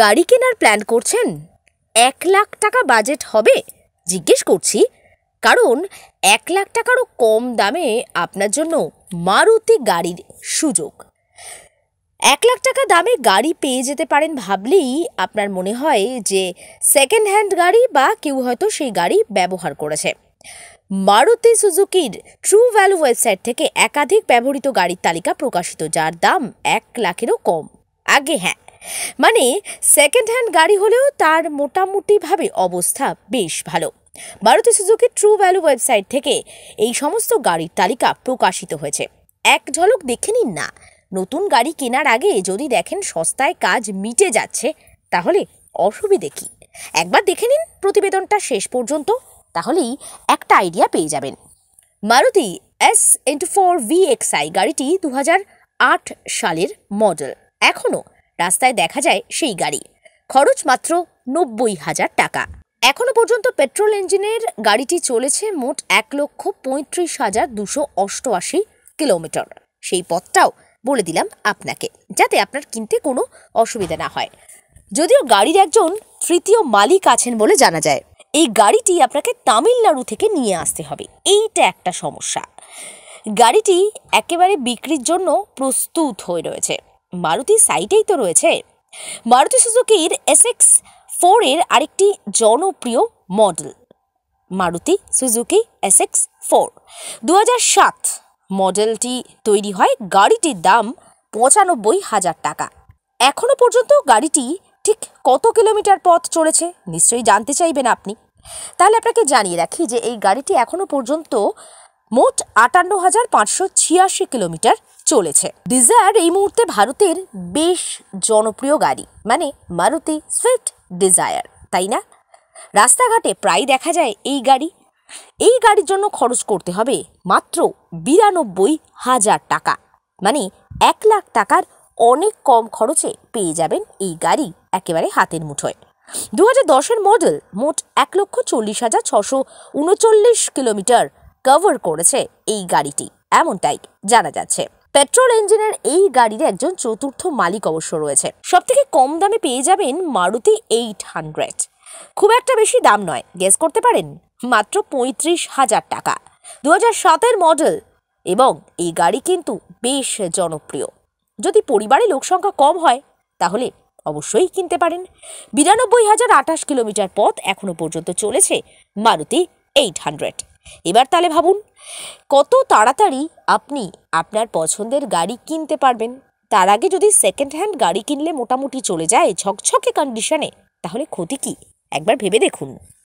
গাড়ি কেনার প্ল্যান করছেন এক লাখ টাকা বাজেট হবে জিজ্ঞেস করছি কারণ এক লাখ টাকারও কম দামে আপনার জন্য মারুতি গাড়ির সুযোগ এক লাখ টাকা দামে গাড়ি পেয়ে যেতে পারেন ভাবলেই আপনার মনে হয় যে সেকেন্ড হ্যান্ড গাড়ি বা কেউ হয়তো সেই গাড়ি ব্যবহার করেছে মারুতি সুজুকির ট্রু ভ্যালু ওয়েবসাইট থেকে একাধিক ব্যবহৃত গাড়ির তালিকা প্রকাশিত যার দাম এক লাখেরও কম আগে হ্যাঁ মানে সেকেন্ড হ্যান্ড গাড়ি হলেও তার মোটামুটিভাবে অবস্থা বেশ ভালো Maruti Suzuki true value website থেকে এই সমস্ত গাড়ির তালিকা প্রকাশিত হয়েছে এক ঝলক দেখে নিন না নতুন গাড়ি কেনার আগে যদি দেখেন সস্তায় কাজ মিটে যাচ্ছে তাহলে অসুবিধে কী একবার দেখে নিন প্রতিবেদনটা শেষ পর্যন্ত তাহলেই একটা আইডিয়া পেয়ে যাবেন মারুতি এস এন্টু ফোর ভি আই গাড়িটি দু সালের মডেল এখনও রাস্তায় দেখা যায় সেই গাড়ি খরচ মাত্র নব্বই হাজার টাকা এখনো পর্যন্ত পেট্রোল ইঞ্জিনের গাড়িটি চলেছে মোট এক লক্ষ পঁয়ত্রিশ হাজার দুশো অষ্টআশি কিলোমিটার সেই পথটাও বলে দিলাম আপনাকে যাতে আপনার কিনতে কোনো অসুবিধা না হয় যদিও গাড়ির একজন তৃতীয় মালিক আছেন বলে জানা যায় এই গাড়িটি আপনাকে তামিলনাড়ু থেকে নিয়ে আসতে হবে এইটা একটা সমস্যা গাড়িটি একেবারে বিক্রির জন্য প্রস্তুত হয়ে রয়েছে মারুতি সাইটেই তো রয়েছে মারুতি সুজুকির এসএক্স ফোর এর আরেকটি জনপ্রিয় model Maruti Suzuki SX four দু সাত মডেলটি তৈরি হয় গাড়িটির দাম পঁচানব্বই হাজার টাকা এখনও পর্যন্ত গাড়িটি ঠিক কত কিলোমিটার পথ চড়েছে নিশ্চয়ই জানতে চাইবেন আপনি তাহলে আপনাকে জানিয়ে রাখি যে এই গাড়িটি এখনও পর্যন্ত মোট আটান্ন হাজার পাঁচশো ছিয়াশি কিলোমিটার চলেছে ডিজায়ার এই মুহূর্তে ভারতের বেশ জনপ্রিয় গাড়ি মানে মারুতি সুইফট ডিজায়ার তাই না রাস্তাঘাটে প্রায় দেখা যায় এই গাড়ি এই গাড়ির জন্য খরচ করতে হবে মাত্র বিরানব্বই হাজার টাকা মানে এক লাখ টাকার অনেক কম খরচে পেয়ে যাবেন এই গাড়ি একেবারে হাতের মুঠোয় দু হাজার দশের মডেল মোট এক লক্ষ চল্লিশ হাজার ছশো উনচল্লিশ কিলোমিটার কভার করেছে এই গাড়িটি এমনটাই জানা যাচ্ছে পেট্রোল ইঞ্জিনের এই গাড়ির একজন চতুর্থ মালিক অবশ্য রয়েছে সব থেকে কম দামে পেয়ে যাবেন মারুতি এইট হান্ড্রেড খুব একটা বেশি দাম নয় গেস করতে পারেন মাত্র পঁয়ত্রিশ হাজার টাকা দু হাজার সাতের মডেল এবং এই গাড়ি কিন্তু বেশ জনপ্রিয় যদি পরিবারে লোকসংখ্যা কম হয় তাহলে অবশ্যই কিনতে পারেন বিরানব্বই হাজার আঠাশ কিলোমিটার পথ এখনও পর্যন্ত চলেছে মারুতি এইট হান্ড্রেড এবার তাহলে ভাবুন কত তাড়াতাড়ি আপনি আপনার পছন্দের গাড়ি কিনতে পারবেন তার আগে যদি সেকেন্ড হ্যান্ড গাড়ি কিনলে মোটামুটি চলে যায় ঝকঝকে কন্ডিশনে তাহলে ক্ষতি কি একবার ভেবে দেখুন